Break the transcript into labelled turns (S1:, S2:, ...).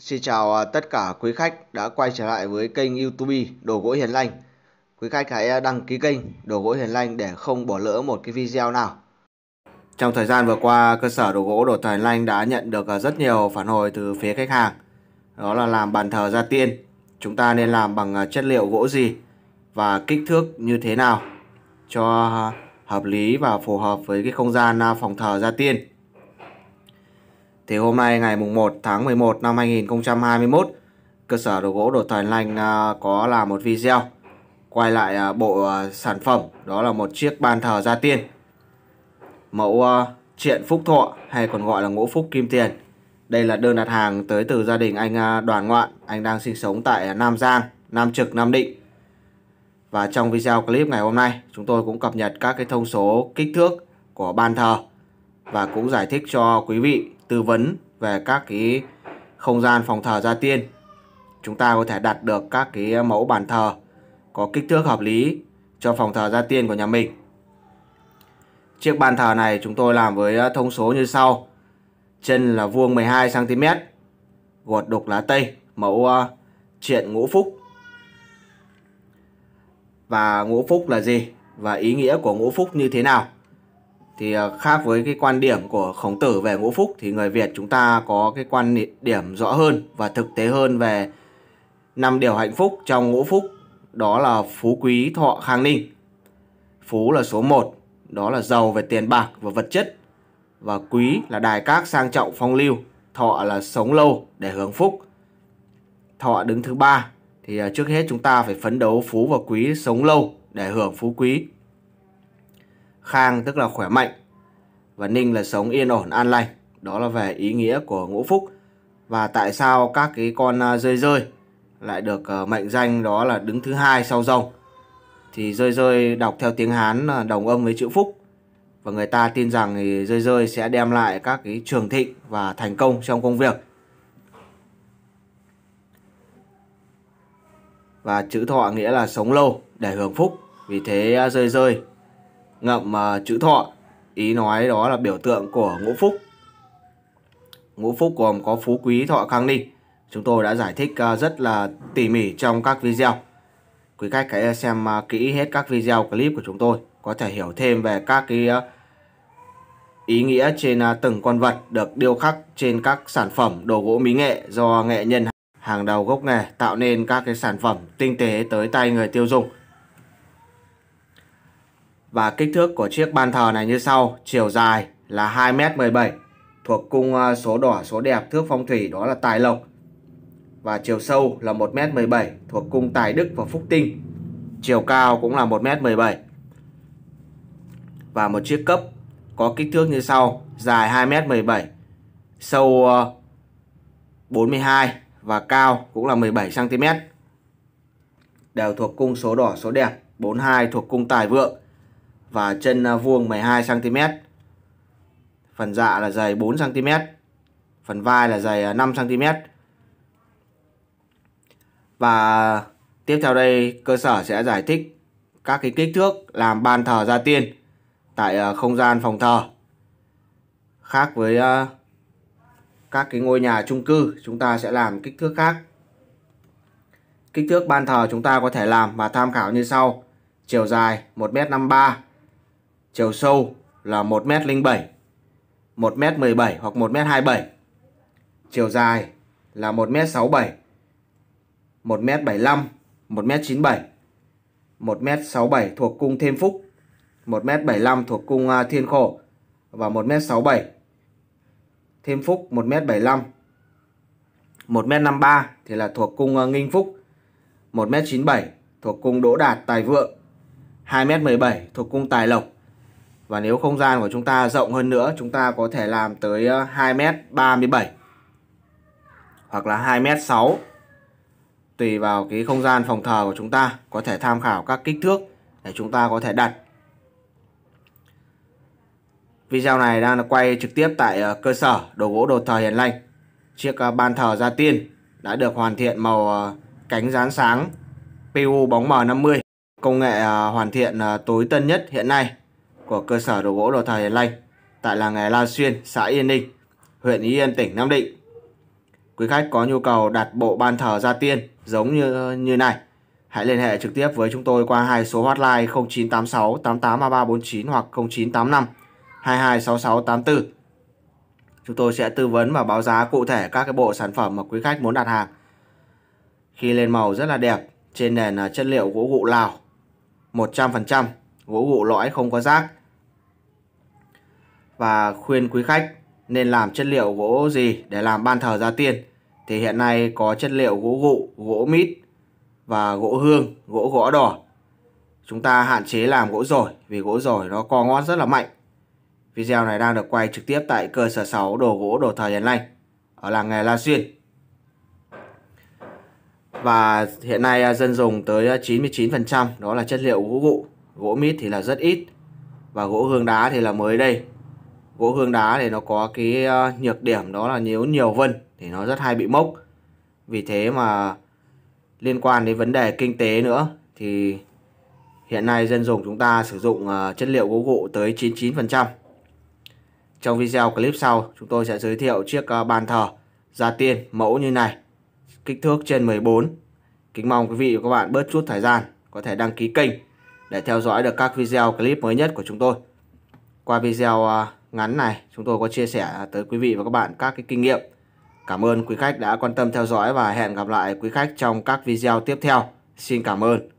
S1: Xin chào à, tất cả quý khách đã quay trở lại với kênh YouTube Đồ gỗ Hiền Lành. Quý khách hãy à, đăng ký kênh Đồ gỗ Hiền Lành để không bỏ lỡ một cái video nào. Trong thời gian vừa qua, cơ sở đồ gỗ Đồ Tài Lanh đã nhận được à, rất nhiều phản hồi từ phía khách hàng. Đó là làm bàn thờ gia tiên, chúng ta nên làm bằng chất liệu gỗ gì và kích thước như thế nào cho hợp lý và phù hợp với cái không gian phòng thờ gia tiên. Thì hôm nay ngày mùng 1 tháng 11 năm 2021, cơ sở đồ gỗ đồ Thành Lanh à, có làm một video quay lại à, bộ à, sản phẩm đó là một chiếc bàn thờ gia tiên. Mẫu Triện Phúc Thọ hay còn gọi là Ngũ Phúc Kim Tiền. Đây là đơn đặt hàng tới từ gia đình anh Đoàn Ngoạn, anh đang sinh sống tại Nam Giang, Nam Trực, Nam Định. Và trong video clip ngày hôm nay, chúng tôi cũng cập nhật các cái thông số kích thước của bàn thờ và cũng giải thích cho quý vị tư vấn về các cái không gian phòng thờ gia tiên chúng ta có thể đặt được các cái mẫu bàn thờ có kích thước hợp lý cho phòng thờ gia tiên của nhà mình chiếc bàn thờ này chúng tôi làm với à, thông số như sau chân là vuông 12 cm gột đục lá tây mẫu à, triện ngũ phúc và ngũ phúc là gì và ý nghĩa của ngũ phúc như thế nào thì ờ, khác với cái quan điểm của khổng tử về ngũ phúc thì người Việt chúng ta có cái quan điểm rõ hơn và thực tế hơn về năm điều hạnh phúc trong ngũ phúc đó là phú quý thọ khang ninh phú là số 1 đó là giàu về tiền bạc và vật chất và quý là đài các sang trọng phong lưu thọ là sống lâu để hưởng phúc thọ đứng thứ ba thì ờ, trước hết chúng ta phải phấn đấu phú và quý sống lâu để hưởng phú quý khang tức là khỏe mạnh và ninh là sống yên ổn an lành đó là về ý nghĩa của ngũ phúc và tại sao các cái con à, rơi rơi lại được ờ, mệnh danh đó là đứng thứ hai sau rồng thì rơi rơi đọc theo tiếng hán đồng âm với chữ phúc và người ta tin rằng thì rơi rơi sẽ đem lại các cái trường thịnh và thành công trong công việc và chữ thọ nghĩa là sống lâu để hưởng phúc vì thế à, rơi rơi ngậm uh, chữ thọ ý nói đó là biểu tượng của ngũ phúc ngũ phúc gồm có phú quý thọ khang ninh chúng tôi đã giải thích uh, rất là tỉ mỉ trong các video quý khách hãy xem uh, kỹ hết các video clip của chúng tôi có thể hiểu thêm về các cái uh, ý nghĩa trên từng con vật được điêu khắc trên các sản phẩm đồ gỗ mỹ nghệ do nghệ nhân hàng đầu gốc nghề tạo nên các cái sản phẩm tinh tế tới tay người tiêu dùng và kích thước của chiếc bàn thờ này như sau, chiều dài là 2m17, thuộc cung ờ, số đỏ số đẹp thước phong thủy đó là Tài Lộc. Và chiều sâu là 1m17 thuộc cung Tài Đức và Phúc Tinh. Chiều cao cũng là 1m17. Và một chiếc cấp có kích thước như sau, dài 2m17, sâu 42 ờ, và cao cũng là 17cm. Đều thuộc cung số đỏ số đẹp, 42 thuộc cung Tài Vượng và chân à, vuông 12cm. Phần dạ là dày 4cm. Phần vai là dày 5cm. À, và tiếp theo đây cơ sở sẽ giải thích các cái kích thước làm bàn thờ gia tiên tại à, không gian phòng thờ. Khác với các cái ngôi nhà chung cư chúng ta sẽ làm kích thước khác. Kích thước ban thờ chúng ta có thể làm và tham khảo như sau. Chiều dài 1m53, chiều sâu là 1m07, 1m17 hoặc 1m27. Chiều dài là 1m67, 1m75, 1m97, 1m67 thuộc cung Thêm Phúc, 1m75 thuộc cung Thiên Khổ và 1m67 Thêm Phúc 1m75. 1m53 thì là thuộc cung Nghinh Phúc, 1m97 thuộc cung Đỗ Đạt Tài Vượng, 2m17 thuộc cung Tài Lộc, và nếu không gian của chúng ta rộng hơn nữa, chúng ta có thể làm tới 2m37 ờ, hoặc là 2m6. Tùy vào cái không gian phòng thờ của chúng ta, có thể tham khảo các kích thước để chúng ta có thể đặt. Video này đang quay trực tiếp tại ờ, cơ sở đồ gỗ đồ thờ Hiền Lành. Chiếc ờ, ban thờ Gia Tiên đã được hoàn thiện màu cánh rán sáng PU bóng M50, công nghệ hoàn thiện tối tân nhất hiện nay của cơ sở đồ gỗ đồ thờ Hiền Lành tại làng nghề La Xuyên, xã Yên Ninh, huyện Ý Yên, tỉnh Nam Định. Quý khách có nhu cầu đặt bộ ban thờ gia tiên giống như như này, hãy liên hệ trực tiếp với chúng tôi qua hai số hotline 0986 883349 hoặc 0985 226684. Chúng tôi sẽ tư vấn và báo giá cụ thể các cái bộ sản phẩm mà quý khách muốn đặt hàng. Khi lên màu rất là đẹp, trên nền là chất liệu gỗ gụ Lào, 100% gỗ gụ lõi không có rác. Và khuyên quý khách nên làm chất liệu gỗ gì để làm ban thờ gia tiên thì hiện nay có chất liệu gỗ gụ, gỗ mít và gỗ hương, gỗ gõ đỏ. Chúng ta hạn chế làm gỗ rồi vì gỗ rồi nó co ngót rất là mạnh. Video này đang được quay trực tiếp tại cơ sở 6 đồ gỗ đồ thờ Hiền Lành ở làng nghề La Xuyên. Và hiện nay dân dùng tới 99% đó là chất liệu gỗ gụ gỗ mít thì là rất ít và gỗ hương đá thì là mới đây gỗ hương đá thì nó có cái ờ, nhược điểm đó là nếu nhiều vân thì nó rất hay bị mốc vì thế mà liên quan đến vấn đề kinh tế nữa thì hiện nay dân dùng chúng ta sử dụng ờ, chất liệu gỗ gụ tới 99% trong video clip sau chúng tôi sẽ giới thiệu chiếc ờ, bàn thờ gia tiên mẫu như này kích thước trên 14 kính mong quý vị và các bạn bớt chút thời gian có thể đăng ký kênh để theo dõi được các video clip mới nhất của chúng tôi. Qua video à, ngắn này, chúng tôi có chia sẻ tới quý vị và các bạn các cái kinh nghiệm. Cảm ơn quý khách đã quan tâm theo dõi và hẹn gặp lại quý khách trong các video tiếp theo. Xin cảm ơn.